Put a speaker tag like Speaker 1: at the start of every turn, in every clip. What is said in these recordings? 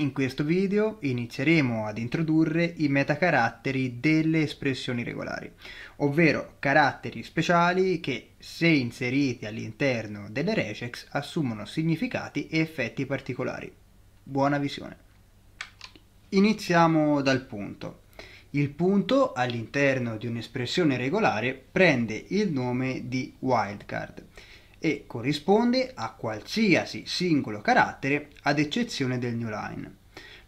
Speaker 1: In questo video inizieremo ad introdurre i metacaratteri delle espressioni regolari, ovvero caratteri speciali che, se inseriti all'interno delle regex, assumono significati e effetti particolari. Buona visione! Iniziamo dal punto. Il punto all'interno di un'espressione regolare prende il nome di wildcard e corrisponde a qualsiasi singolo carattere ad eccezione del newline.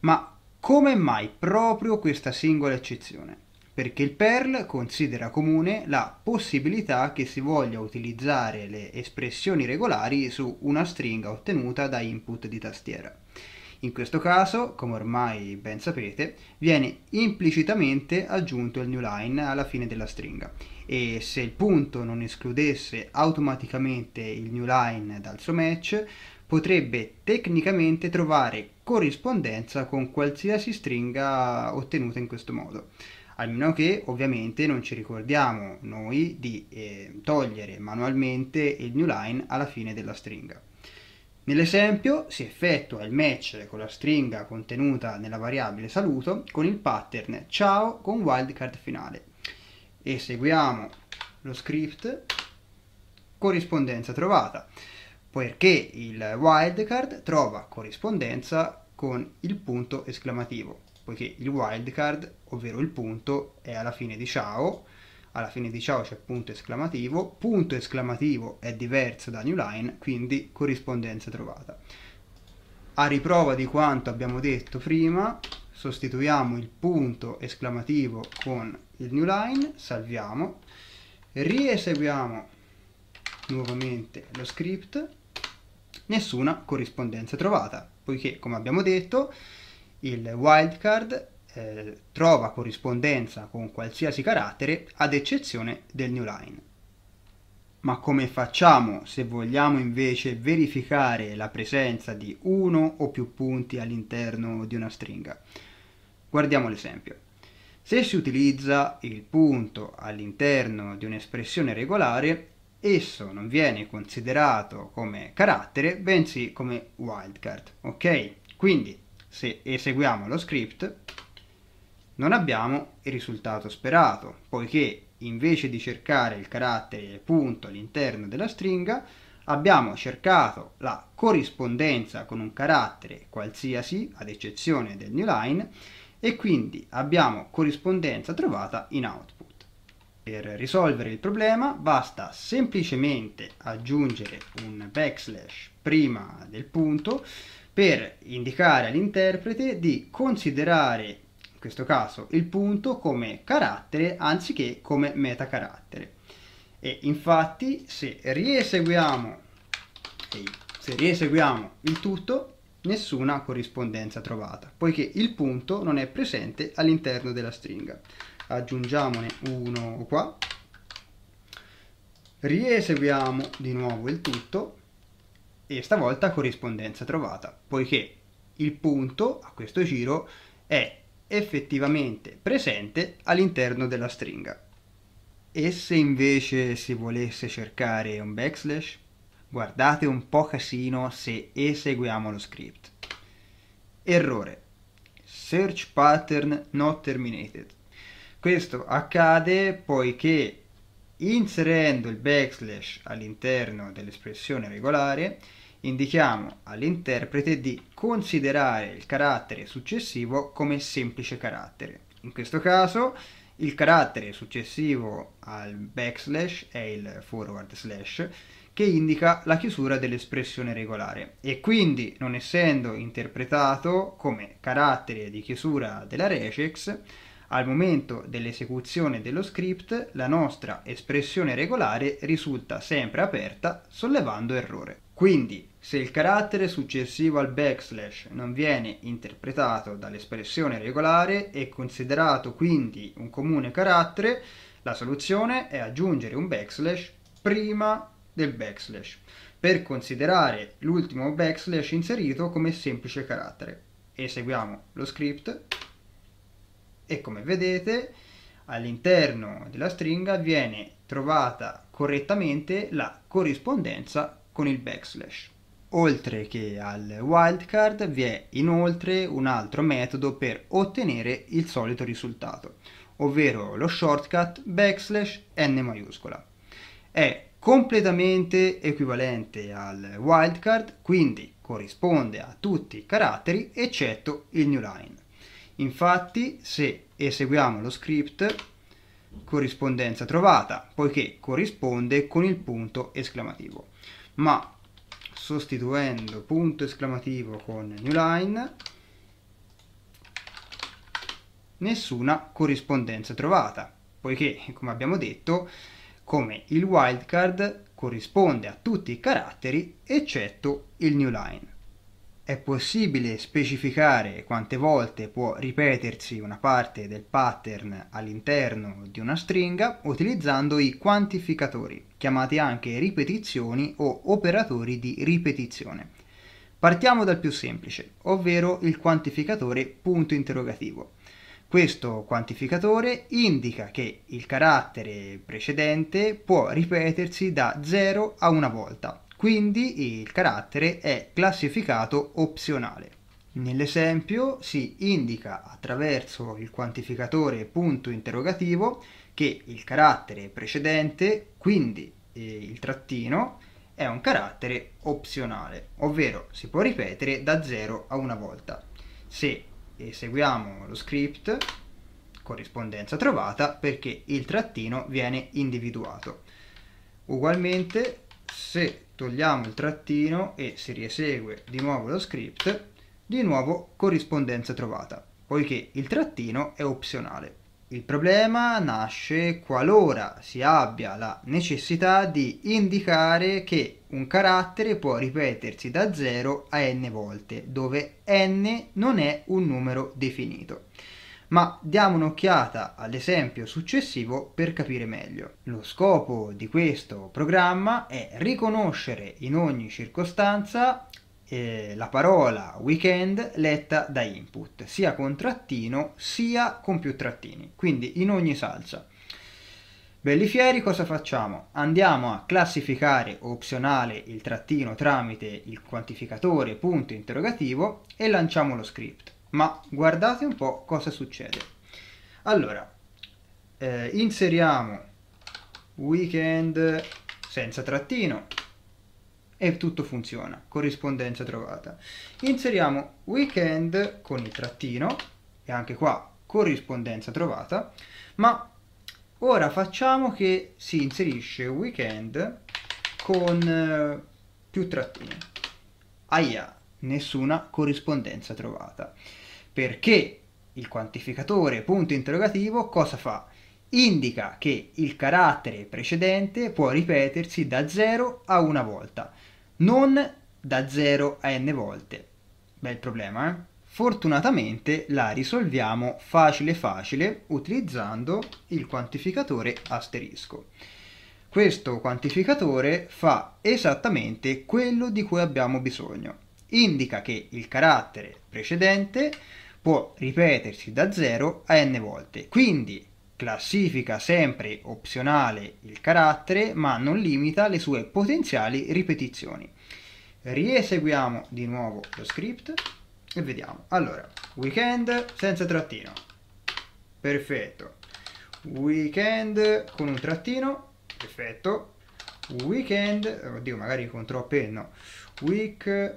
Speaker 1: Ma come mai proprio questa singola eccezione? Perché il Perl considera comune la possibilità che si voglia utilizzare le espressioni regolari su una stringa ottenuta da input di tastiera. In questo caso, come ormai ben sapete, viene implicitamente aggiunto il newline alla fine della stringa e se il punto non escludesse automaticamente il New Line dal suo match, potrebbe tecnicamente trovare corrispondenza con qualsiasi stringa ottenuta in questo modo. A meno che ovviamente non ci ricordiamo noi di eh, togliere manualmente il new line alla fine della stringa. Nell'esempio si effettua il match con la stringa contenuta nella variabile saluto con il pattern ciao con wildcard finale eseguiamo lo script corrispondenza trovata poiché il wildcard trova corrispondenza con il punto esclamativo poiché il wildcard ovvero il punto è alla fine di ciao alla fine di ciao c'è punto esclamativo punto esclamativo è diverso da new line quindi corrispondenza trovata a riprova di quanto abbiamo detto prima sostituiamo il punto esclamativo con il new line, salviamo, rieseguiamo nuovamente lo script, nessuna corrispondenza trovata, poiché come abbiamo detto il wildcard eh, trova corrispondenza con qualsiasi carattere ad eccezione del new line. Ma come facciamo se vogliamo invece verificare la presenza di uno o più punti all'interno di una stringa? Guardiamo l'esempio. Se si utilizza il punto all'interno di un'espressione regolare, esso non viene considerato come carattere, bensì come wildcard, ok? Quindi, se eseguiamo lo script, non abbiamo il risultato sperato, poiché invece di cercare il carattere punto all'interno della stringa, abbiamo cercato la corrispondenza con un carattere qualsiasi, ad eccezione del newline, e quindi abbiamo corrispondenza trovata in output. Per risolvere il problema basta semplicemente aggiungere un backslash prima del punto per indicare all'interprete di considerare in questo caso il punto come carattere anziché come metacarattere. E infatti se rieseguiamo, se rieseguiamo il tutto nessuna corrispondenza trovata, poiché il punto non è presente all'interno della stringa. Aggiungiamone uno qua, rieseguiamo di nuovo il tutto e stavolta corrispondenza trovata, poiché il punto a questo giro è effettivamente presente all'interno della stringa. E se invece si volesse cercare un backslash? Guardate un po' casino se eseguiamo lo script. Errore. Search pattern not terminated. Questo accade poiché inserendo il backslash all'interno dell'espressione regolare indichiamo all'interprete di considerare il carattere successivo come semplice carattere. In questo caso il carattere successivo al backslash è il forward slash che indica la chiusura dell'espressione regolare e quindi non essendo interpretato come carattere di chiusura della regex al momento dell'esecuzione dello script la nostra espressione regolare risulta sempre aperta sollevando errore. Quindi, se il carattere successivo al backslash non viene interpretato dall'espressione regolare e considerato quindi un comune carattere, la soluzione è aggiungere un backslash prima del backslash per considerare l'ultimo backslash inserito come semplice carattere. Eseguiamo lo script e come vedete all'interno della stringa viene trovata correttamente la corrispondenza con il backslash. Oltre che al wildcard vi è inoltre un altro metodo per ottenere il solito risultato, ovvero lo shortcut backslash n maiuscola. È completamente equivalente al wildcard, quindi corrisponde a tutti i caratteri eccetto il new line. Infatti se eseguiamo lo script corrispondenza trovata, poiché corrisponde con il punto esclamativo ma sostituendo punto esclamativo con new line nessuna corrispondenza trovata poiché come abbiamo detto come il wildcard corrisponde a tutti i caratteri eccetto il new line è possibile specificare quante volte può ripetersi una parte del pattern all'interno di una stringa utilizzando i quantificatori, chiamati anche ripetizioni o operatori di ripetizione. Partiamo dal più semplice, ovvero il quantificatore punto interrogativo. Questo quantificatore indica che il carattere precedente può ripetersi da 0 a una volta, quindi il carattere è classificato opzionale. Nell'esempio si indica attraverso il quantificatore punto interrogativo che il carattere precedente, quindi eh, il trattino, è un carattere opzionale, ovvero si può ripetere da 0 a una volta. Se eseguiamo lo script, corrispondenza trovata, perché il trattino viene individuato. Ugualmente se togliamo il trattino e si riesegue di nuovo lo script, di nuovo corrispondenza trovata, poiché il trattino è opzionale. Il problema nasce qualora si abbia la necessità di indicare che un carattere può ripetersi da 0 a n volte, dove n non è un numero definito ma diamo un'occhiata all'esempio successivo per capire meglio. Lo scopo di questo programma è riconoscere in ogni circostanza eh, la parola weekend letta da input, sia con trattino sia con più trattini, quindi in ogni salsa. Belli fieri cosa facciamo? Andiamo a classificare opzionale il trattino tramite il quantificatore punto interrogativo e lanciamo lo script ma guardate un po' cosa succede. Allora, eh, inseriamo weekend senza trattino e tutto funziona, corrispondenza trovata. Inseriamo weekend con il trattino e anche qua corrispondenza trovata, ma ora facciamo che si inserisce weekend con eh, più trattini. Aia, nessuna corrispondenza trovata. Perché il quantificatore punto interrogativo cosa fa? Indica che il carattere precedente può ripetersi da 0 a una volta, non da 0 a n volte. Bel problema, eh? Fortunatamente la risolviamo facile facile utilizzando il quantificatore asterisco. Questo quantificatore fa esattamente quello di cui abbiamo bisogno indica che il carattere precedente può ripetersi da 0 a n volte. Quindi classifica sempre opzionale il carattere ma non limita le sue potenziali ripetizioni. Rieseguiamo di nuovo lo script e vediamo. Allora, weekend senza trattino. Perfetto. Weekend con un trattino. Perfetto. Weekend, oddio magari con troppe no. Week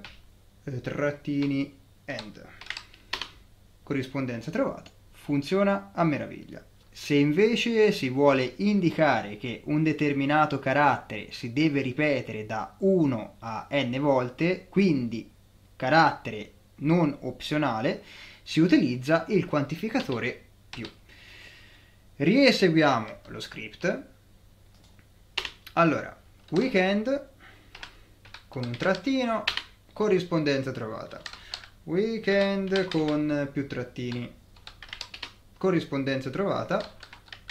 Speaker 1: eh, trattini end. Corrispondenza trovata. Funziona a meraviglia. Se invece si vuole indicare che un determinato carattere si deve ripetere da 1 a n volte, quindi carattere non opzionale, si utilizza il quantificatore più. Rieseguiamo lo script. Allora, weekend con un trattino corrispondenza trovata weekend con più trattini corrispondenza trovata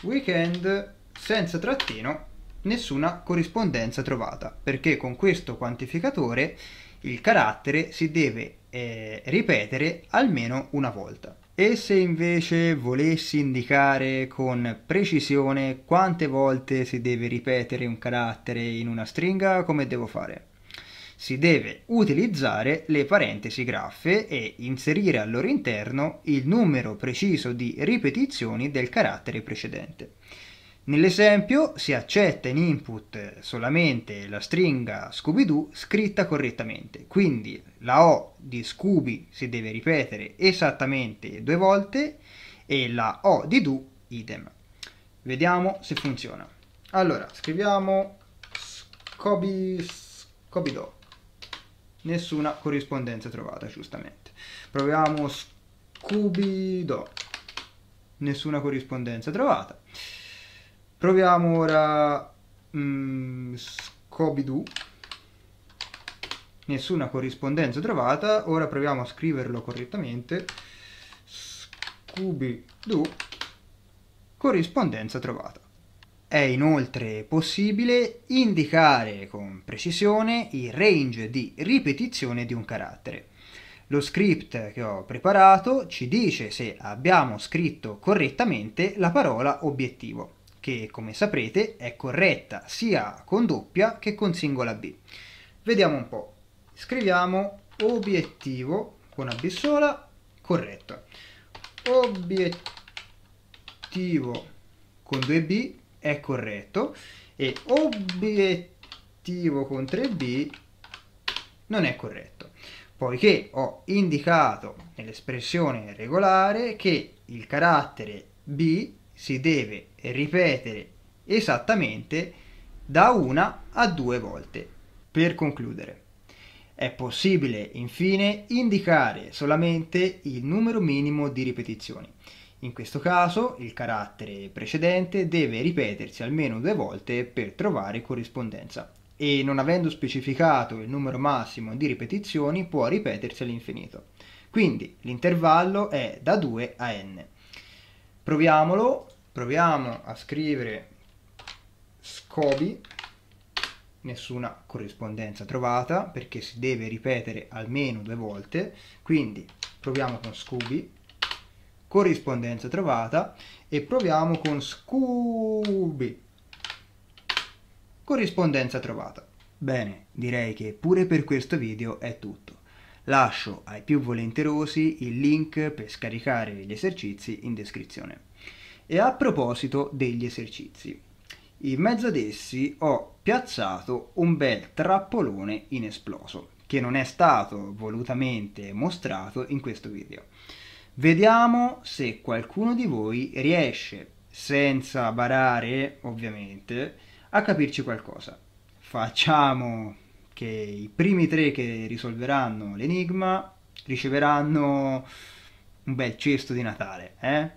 Speaker 1: weekend senza trattino nessuna corrispondenza trovata perché con questo quantificatore il carattere si deve eh, ripetere almeno una volta e se invece volessi indicare con precisione quante volte si deve ripetere un carattere in una stringa come devo fare si deve utilizzare le parentesi graffe e inserire al loro interno il numero preciso di ripetizioni del carattere precedente. Nell'esempio si accetta in input solamente la stringa Scooby-Doo scritta correttamente, quindi la O di Scooby si deve ripetere esattamente due volte e la O di Doo idem. Vediamo se funziona. Allora, scriviamo Scooby-Doo nessuna corrispondenza trovata giustamente proviamo scubido nessuna corrispondenza trovata proviamo ora mm, scobidoo nessuna corrispondenza trovata ora proviamo a scriverlo correttamente scooby doo corrispondenza trovata è inoltre possibile indicare con precisione il range di ripetizione di un carattere. Lo script che ho preparato ci dice se abbiamo scritto correttamente la parola obiettivo, che come saprete è corretta sia con doppia che con singola B. Vediamo un po'. Scriviamo obiettivo con una B sola, corretto. Obiettivo con due B, è corretto e obiettivo con 3B non è corretto, poiché ho indicato nell'espressione regolare che il carattere B si deve ripetere esattamente da una a due volte. Per concludere, è possibile infine indicare solamente il numero minimo di ripetizioni. In questo caso il carattere precedente deve ripetersi almeno due volte per trovare corrispondenza e non avendo specificato il numero massimo di ripetizioni può ripetersi all'infinito. Quindi l'intervallo è da 2 a n. Proviamolo, proviamo a scrivere scobi, nessuna corrispondenza trovata perché si deve ripetere almeno due volte, quindi proviamo con scubi, corrispondenza trovata e proviamo con Scooby. Corrispondenza trovata. Bene, direi che pure per questo video è tutto. Lascio ai più volenterosi il link per scaricare gli esercizi in descrizione. E a proposito degli esercizi, in mezzo ad essi ho piazzato un bel trappolone inesploso, che non è stato volutamente mostrato in questo video. Vediamo se qualcuno di voi riesce, senza barare ovviamente, a capirci qualcosa. Facciamo che i primi tre che risolveranno l'enigma riceveranno un bel cesto di Natale. Eh?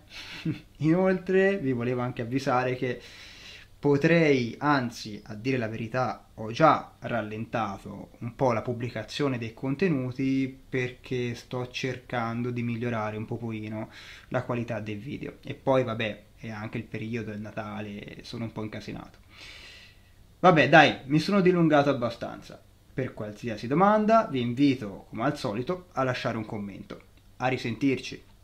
Speaker 1: Inoltre vi volevo anche avvisare che potrei, anzi a dire la verità, ho già rallentato un po' la pubblicazione dei contenuti perché sto cercando di migliorare un pochino la qualità del video. E poi vabbè, è anche il periodo del Natale, sono un po' incasinato. Vabbè, dai, mi sono dilungato abbastanza. Per qualsiasi domanda vi invito, come al solito, a lasciare un commento. A risentirci!